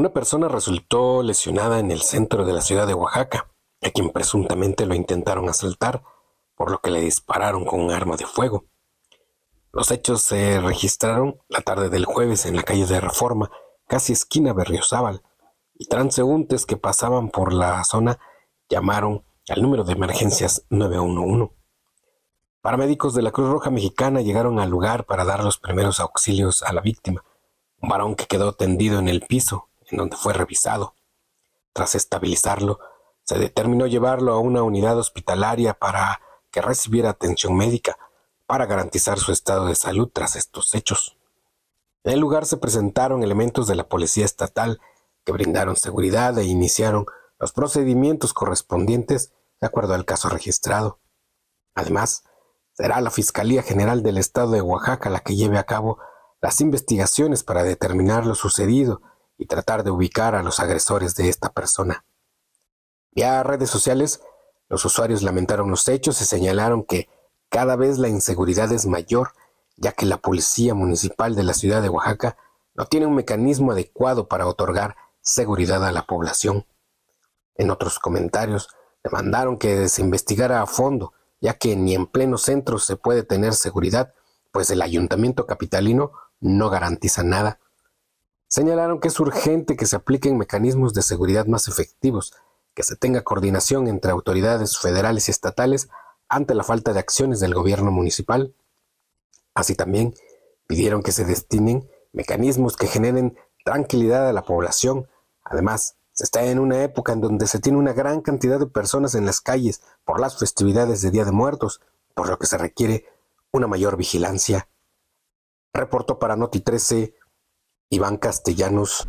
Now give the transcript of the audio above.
Una persona resultó lesionada en el centro de la ciudad de Oaxaca, a quien presuntamente lo intentaron asaltar, por lo que le dispararon con un arma de fuego. Los hechos se registraron la tarde del jueves en la calle de Reforma, casi esquina Berriozábal, y transeúntes que pasaban por la zona llamaron al número de emergencias 911. Paramédicos de la Cruz Roja Mexicana llegaron al lugar para dar los primeros auxilios a la víctima, un varón que quedó tendido en el piso, en donde fue revisado. Tras estabilizarlo, se determinó llevarlo a una unidad hospitalaria para que recibiera atención médica, para garantizar su estado de salud tras estos hechos. En el lugar se presentaron elementos de la Policía Estatal que brindaron seguridad e iniciaron los procedimientos correspondientes de acuerdo al caso registrado. Además, será la Fiscalía General del Estado de Oaxaca la que lleve a cabo las investigaciones para determinar lo sucedido y tratar de ubicar a los agresores de esta persona. Vía redes sociales, los usuarios lamentaron los hechos y señalaron que cada vez la inseguridad es mayor, ya que la Policía Municipal de la ciudad de Oaxaca no tiene un mecanismo adecuado para otorgar seguridad a la población. En otros comentarios, demandaron que se investigara a fondo, ya que ni en pleno centro se puede tener seguridad, pues el ayuntamiento capitalino no garantiza nada. Señalaron que es urgente que se apliquen mecanismos de seguridad más efectivos, que se tenga coordinación entre autoridades federales y estatales ante la falta de acciones del gobierno municipal. Así también pidieron que se destinen mecanismos que generen tranquilidad a la población. Además, se está en una época en donde se tiene una gran cantidad de personas en las calles por las festividades de Día de Muertos, por lo que se requiere una mayor vigilancia. Reportó para Noti 13 Iván Castellanos.